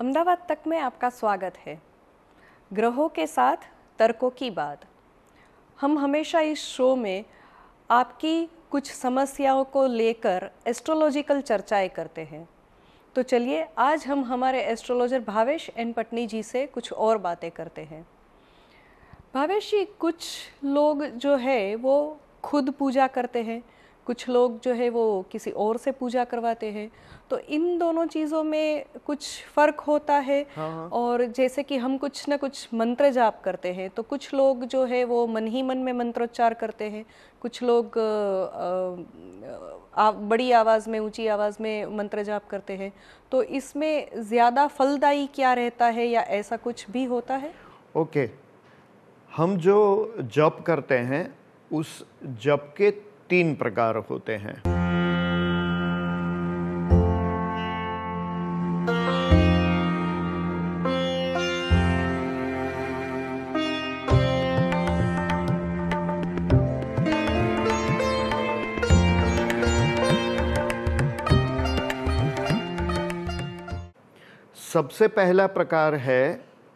अहमदाबाद तक में आपका स्वागत है ग्रहों के साथ तर्कों की बात हम हमेशा इस शो में आपकी कुछ समस्याओं को लेकर एस्ट्रोलॉजिकल चर्चाएं करते हैं तो चलिए आज हम हमारे एस्ट्रोलॉजर भावेश एन पटनी जी से कुछ और बातें करते हैं भावेश जी कुछ लोग जो है वो खुद पूजा करते हैं कुछ लोग जो है वो किसी और से पूजा करवाते हैं तो इन दोनों चीज़ों में कुछ फ़र्क होता है हाँ, हाँ। और जैसे कि हम कुछ ना कुछ मंत्र जाप करते हैं तो कुछ लोग जो है वो मन ही मन में मंत्रोच्चार करते हैं कुछ लोग आ, आ, बड़ी आवाज़ में ऊंची आवाज़ में मंत्र जाप करते हैं तो इसमें ज़्यादा फलदायी क्या रहता है या ऐसा कुछ भी होता है ओके okay. हम जो जप करते हैं उस जप के तीन प्रकार होते हैं सबसे पहला प्रकार है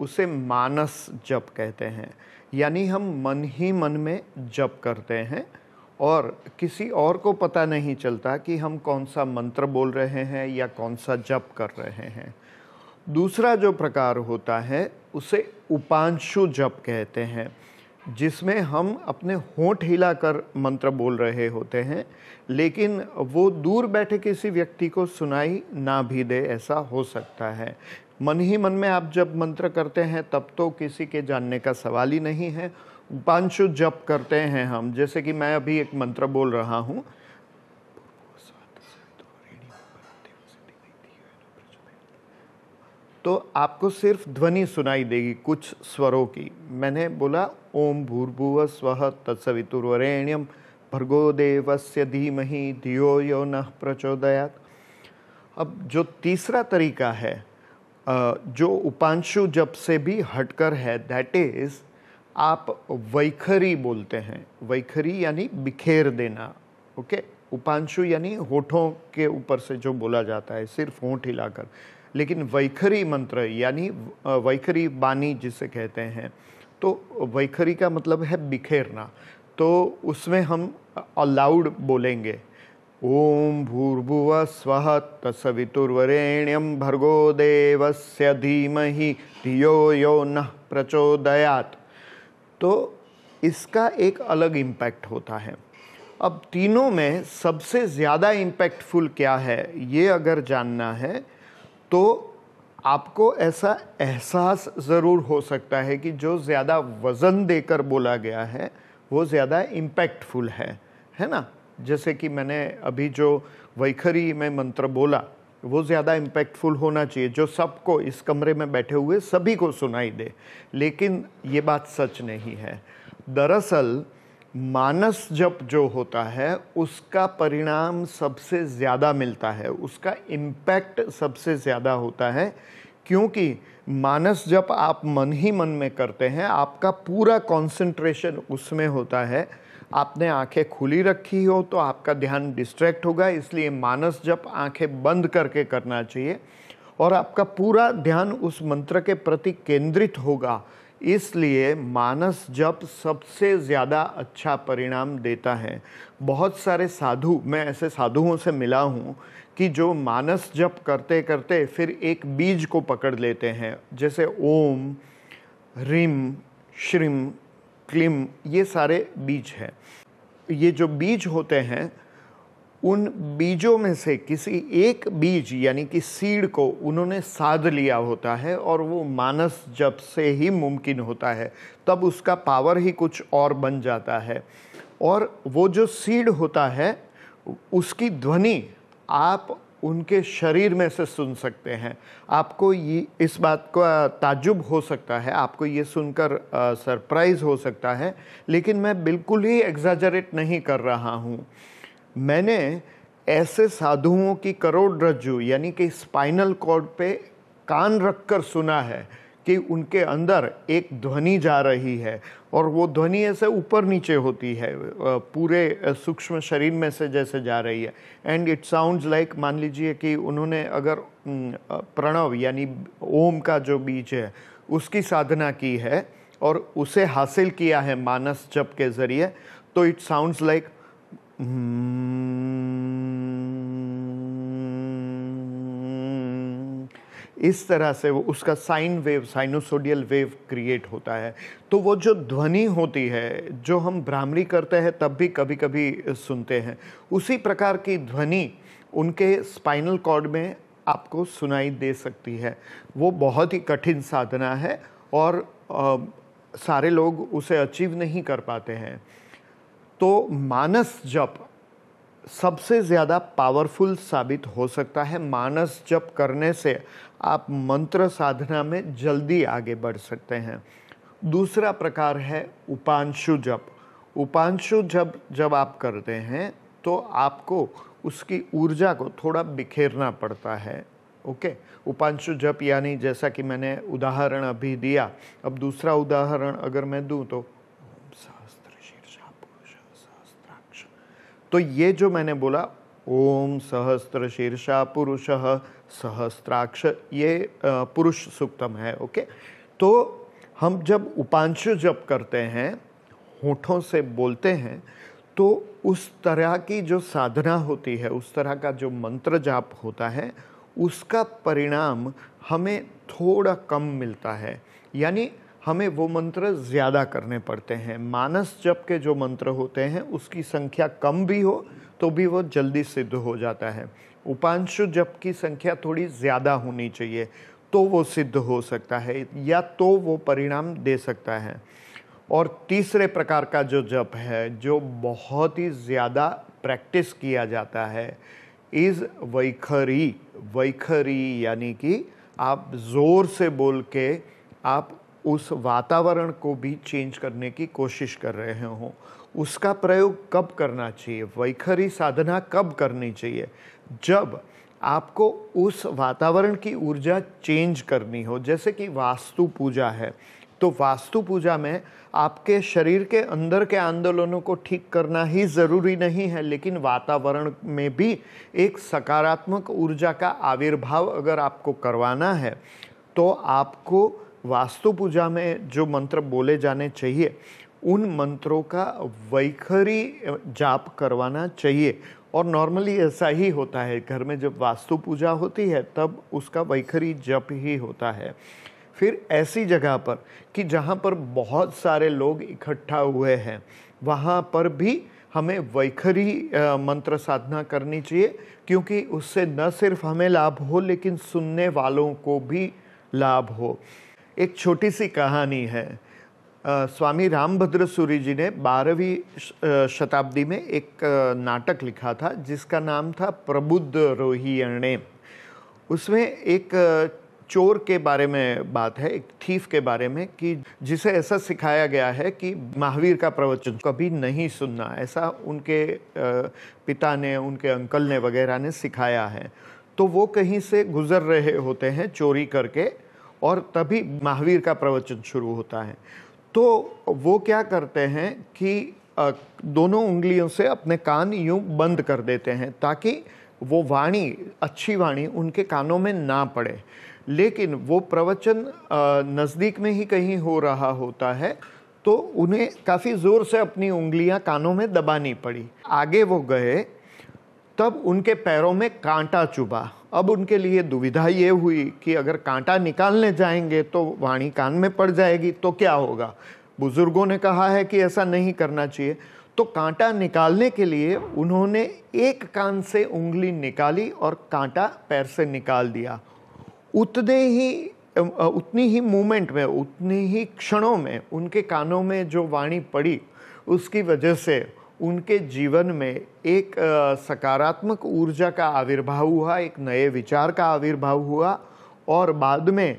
उसे मानस जप कहते हैं यानी हम मन ही मन में जप करते हैं और किसी और को पता नहीं चलता कि हम कौन सा मंत्र बोल रहे हैं या कौन सा जप कर रहे हैं दूसरा जो प्रकार होता है उसे उपांशु जप कहते हैं जिसमें हम अपने होंठ हिलाकर मंत्र बोल रहे होते हैं लेकिन वो दूर बैठे किसी व्यक्ति को सुनाई ना भी दे ऐसा हो सकता है मन ही मन में आप जब मंत्र करते हैं तब तो किसी के जानने का सवाल ही नहीं है पांचु जप करते हैं हम जैसे कि मैं अभी एक मंत्र बोल रहा हूँ तो आपको सिर्फ ध्वनि सुनाई देगी कुछ स्वरों की मैंने बोला ओम भूर्भुव स्व तत्सवितुर्वरेण्यम भर्गो देवस्य धीमहि धियो यो न प्रचोदयात अब जो तीसरा तरीका है जो उपांशु जप से भी हटकर है दैट इज़ आप वैखरी बोलते हैं वैखरी यानी बिखेर देना ओके उपांशु यानी होठों के ऊपर से जो बोला जाता है सिर्फ होठ हिलाकर लेकिन वैखरी मंत्र यानी वैखरी बानी जिसे कहते हैं तो वैखरी का मतलब है बिखेरना तो उसमें हम अलाउड बोलेंगे ओम भूर्भुव स्व तस्वितुर्वरेण्यम भर्गो देवस्य धीमहि धियो यो न प्रचोदयात तो इसका एक अलग इम्पैक्ट होता है अब तीनों में सबसे ज़्यादा इम्पैक्टफुल क्या है ये अगर जानना है तो आपको ऐसा एहसास ज़रूर हो सकता है कि जो ज़्यादा वज़न देकर बोला गया है वो ज़्यादा इम्पैक्टफुल है है ना जैसे कि मैंने अभी जो वैखरी में मंत्र बोला वो ज़्यादा इम्पैक्टफुल होना चाहिए जो सबको इस कमरे में बैठे हुए सभी को सुनाई दे लेकिन ये बात सच नहीं है दरअसल मानस जप जो होता है उसका परिणाम सबसे ज़्यादा मिलता है उसका इम्पैक्ट सबसे ज़्यादा होता है क्योंकि मानस जप आप मन ही मन में करते हैं आपका पूरा कंसंट्रेशन उसमें होता है आपने आंखें खुली रखी हो तो आपका ध्यान डिस्ट्रैक्ट होगा इसलिए मानस जप आंखें बंद करके करना चाहिए और आपका पूरा ध्यान उस मंत्र के प्रति केंद्रित होगा इसलिए मानस जप सबसे ज़्यादा अच्छा परिणाम देता है बहुत सारे साधु मैं ऐसे साधुओं से मिला हूँ कि जो मानस जप करते करते फिर एक बीज को पकड़ लेते हैं जैसे ओम ह्रीम श्रीम क्लिम ये सारे बीज हैं ये जो बीज होते हैं उन बीजों में से किसी एक बीज यानी कि सीड को उन्होंने साध लिया होता है और वो मानस जब से ही मुमकिन होता है तब उसका पावर ही कुछ और बन जाता है और वो जो सीड होता है उसकी ध्वनि आप उनके शरीर में से सुन सकते हैं आपको ये इस बात का ताजुब हो सकता है आपको ये सुनकर सरप्राइज़ हो सकता है लेकिन मैं बिल्कुल ही एग्जाजरेट नहीं कर रहा हूँ मैंने ऐसे साधुओं की करोड़ रज्जु यानी कि स्पाइनल कॉर्ड पे कान रखकर सुना है कि उनके अंदर एक ध्वनि जा रही है और वो ध्वनि ऐसे ऊपर नीचे होती है पूरे सूक्ष्म शरीर में से जैसे जा रही है एंड इट साउंड्स लाइक मान लीजिए कि उन्होंने अगर प्रणव यानी ओम का जो बीज है उसकी साधना की है और उसे हासिल किया है मानस जप के ज़रिए तो इट साउंड्स लाइक इस तरह से वो उसका sine wave sinusoidal wave create होता है तो वो जो ध्वनि होती है जो हम भ्रामरी करते हैं तब भी कभी कभी सुनते हैं उसी प्रकार की ध्वनि उनके स्पाइनल कॉर्ड में आपको सुनाई दे सकती है वो बहुत ही कठिन साधना है और आ, सारे लोग उसे अचीव नहीं कर पाते हैं तो मानस जप सबसे ज़्यादा पावरफुल साबित हो सकता है मानस जप करने से आप मंत्र साधना में जल्दी आगे बढ़ सकते हैं दूसरा प्रकार है उपांशु जप उपांशु जप जब आप करते हैं तो आपको उसकी ऊर्जा को थोड़ा बिखेरना पड़ता है ओके उपांशु जप यानी जैसा कि मैंने उदाहरण अभी दिया अब दूसरा उदाहरण अगर मैं दूं तो तो ये जो मैंने बोला ओम सहस्त्र शीर्षा पुरुष सहस्त्राक्ष ये पुरुष सूक्तम है ओके तो हम जब उपांशु जप करते हैं होठों से बोलते हैं तो उस तरह की जो साधना होती है उस तरह का जो मंत्र जाप होता है उसका परिणाम हमें थोड़ा कम मिलता है यानी हमें वो मंत्र ज़्यादा करने पड़ते हैं मानस जप के जो मंत्र होते हैं उसकी संख्या कम भी हो तो भी वो जल्दी सिद्ध हो जाता है उपांशु जप की संख्या थोड़ी ज़्यादा होनी चाहिए तो वो सिद्ध हो सकता है या तो वो परिणाम दे सकता है और तीसरे प्रकार का जो जप है जो बहुत ही ज़्यादा प्रैक्टिस किया जाता है इज़ वैखरी वैखरी यानी कि आप ज़ोर से बोल के आप उस वातावरण को भी चेंज करने की कोशिश कर रहे हों उसका प्रयोग कब करना चाहिए वैखरी साधना कब करनी चाहिए जब आपको उस वातावरण की ऊर्जा चेंज करनी हो जैसे कि वास्तु पूजा है तो वास्तु पूजा में आपके शरीर के अंदर के आंदोलनों को ठीक करना ही ज़रूरी नहीं है लेकिन वातावरण में भी एक सकारात्मक ऊर्जा का आविर्भाव अगर आपको करवाना है तो आपको वास्तु पूजा में जो मंत्र बोले जाने चाहिए उन मंत्रों का वैखरी जाप करवाना चाहिए और नॉर्मली ऐसा ही होता है घर में जब वास्तु पूजा होती है तब उसका वैखरी जप ही होता है फिर ऐसी जगह पर कि जहाँ पर बहुत सारे लोग इकट्ठा हुए हैं वहाँ पर भी हमें वैखरी मंत्र साधना करनी चाहिए क्योंकि उससे न सिर्फ हमें लाभ हो लेकिन सुनने वालों को भी लाभ हो एक छोटी सी कहानी है स्वामी रामभद्र सूरी जी ने बारहवीं शताब्दी में एक नाटक लिखा था जिसका नाम था प्रबुद्ध रोहियणे उसमें एक चोर के बारे में बात है एक थीफ के बारे में कि जिसे ऐसा सिखाया गया है कि महावीर का प्रवचन कभी नहीं सुनना ऐसा उनके पिता ने उनके अंकल ने वगैरह ने सिखाया है तो वो कहीं से गुजर रहे होते हैं चोरी करके और तभी महावीर का प्रवचन शुरू होता है तो वो क्या करते हैं कि दोनों उंगलियों से अपने कान यूं बंद कर देते हैं ताकि वो वाणी अच्छी वाणी उनके कानों में ना पड़े लेकिन वो प्रवचन नज़दीक में ही कहीं हो रहा होता है तो उन्हें काफ़ी ज़ोर से अपनी उंगलियां कानों में दबानी पड़ी आगे वो गए तब उनके पैरों में कांटा चुभा अब उनके लिए दुविधा ये हुई कि अगर कांटा निकालने जाएंगे तो वाणी कान में पड़ जाएगी तो क्या होगा बुज़ुर्गों ने कहा है कि ऐसा नहीं करना चाहिए तो कांटा निकालने के लिए उन्होंने एक कान से उंगली निकाली और कांटा पैर से निकाल दिया उतने ही उतनी ही मूमेंट में उतनी ही क्षणों में उनके कानों में जो वाणी पड़ी उसकी वजह से उनके जीवन में एक सकारात्मक ऊर्जा का आविर्भाव हुआ एक नए विचार का आविर्भाव हुआ और बाद में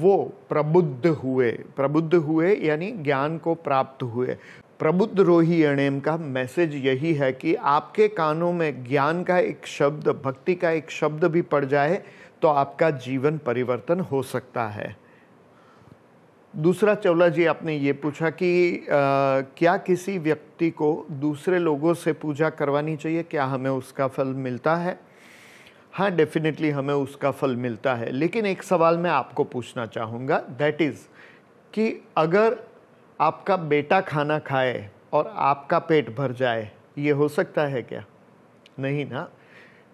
वो प्रबुद्ध हुए प्रबुद्ध हुए यानी ज्ञान को प्राप्त हुए प्रबुद्ध रोही अणेम का मैसेज यही है कि आपके कानों में ज्ञान का एक शब्द भक्ति का एक शब्द भी पड़ जाए तो आपका जीवन परिवर्तन हो सकता है दूसरा चौला जी आपने ये पूछा कि आ, क्या किसी व्यक्ति को दूसरे लोगों से पूजा करवानी चाहिए क्या हमें उसका फल मिलता है हाँ डेफिनेटली हमें उसका फल मिलता है लेकिन एक सवाल मैं आपको पूछना चाहूँगा दैट इज़ कि अगर आपका बेटा खाना खाए और आपका पेट भर जाए ये हो सकता है क्या नहीं ना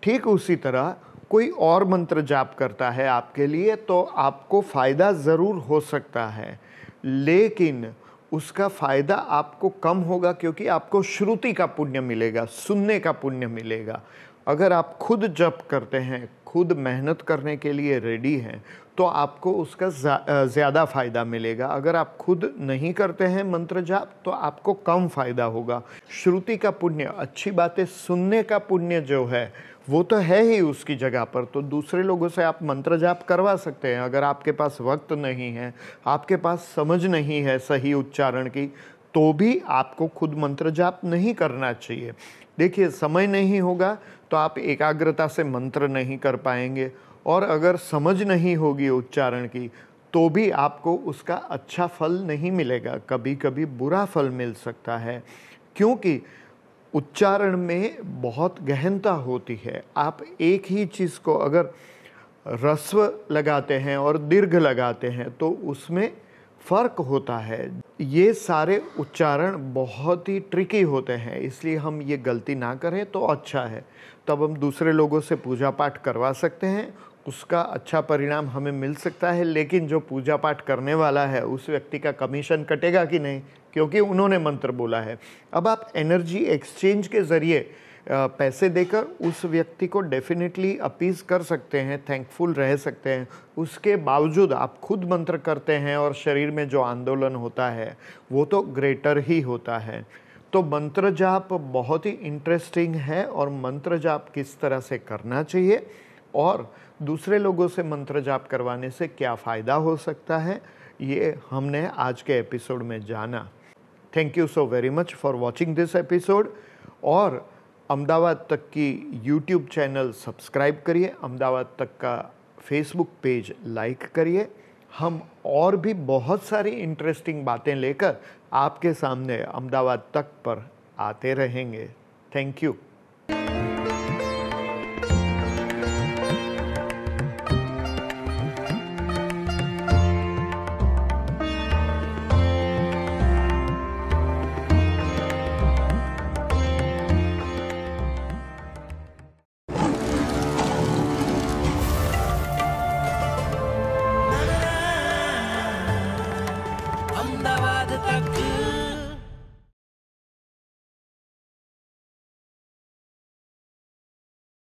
ठीक उसी तरह कोई और मंत्र जाप करता है आपके लिए तो आपको फ़ायदा ज़रूर हो सकता है लेकिन उसका फ़ायदा आपको कम होगा क्योंकि आपको श्रुति का पुण्य मिलेगा सुनने का पुण्य मिलेगा अगर आप खुद जप करते हैं खुद मेहनत करने के लिए रेडी हैं तो आपको उसका ज़्यादा फ़ायदा मिलेगा अगर आप खुद नहीं करते हैं मंत्र जाप तो आपको कम फ़ायदा होगा श्रुति का पुण्य अच्छी बातें सुनने का पुण्य जो है वो तो है ही उसकी जगह पर तो दूसरे लोगों से आप मंत्र जाप करवा सकते हैं अगर आपके पास वक्त नहीं है आपके पास समझ नहीं है सही उच्चारण की तो भी आपको खुद मंत्र जाप नहीं करना चाहिए देखिए समय नहीं होगा तो आप एकाग्रता से मंत्र नहीं कर पाएंगे और अगर समझ नहीं होगी उच्चारण की तो भी आपको उसका अच्छा फल नहीं मिलेगा कभी कभी बुरा फल मिल सकता है क्योंकि उच्चारण में बहुत गहनता होती है आप एक ही चीज़ को अगर रस्व लगाते हैं और दीर्घ लगाते हैं तो उसमें फ़र्क होता है ये सारे उच्चारण बहुत ही ट्रिकी होते हैं इसलिए हम ये गलती ना करें तो अच्छा है तब हम दूसरे लोगों से पूजा पाठ करवा सकते हैं उसका अच्छा परिणाम हमें मिल सकता है लेकिन जो पूजा पाठ करने वाला है उस व्यक्ति का कमीशन कटेगा कि नहीं क्योंकि उन्होंने मंत्र बोला है अब आप एनर्जी एक्सचेंज के ज़रिए पैसे देकर उस व्यक्ति को डेफिनेटली अपीज कर सकते हैं थैंकफुल रह सकते हैं उसके बावजूद आप खुद मंत्र करते हैं और शरीर में जो आंदोलन होता है वो तो ग्रेटर ही होता है तो मंत्र जाप बहुत ही इंटरेस्टिंग है और मंत्र जाप किस तरह से करना चाहिए और दूसरे लोगों से मंत्र जाप करवाने से क्या फ़ायदा हो सकता है ये हमने आज के एपिसोड में जाना thank you so very much for watching this episode और अहमदाबाद तक की यूट्यूब चैनल सब्सक्राइब करिए अहमदाबाद तक का फेसबुक पेज लाइक करिए हम और भी बहुत सारी इंटरेस्टिंग बातें लेकर आपके सामने अहमदाबाद तक पर आते रहेंगे थैंक यू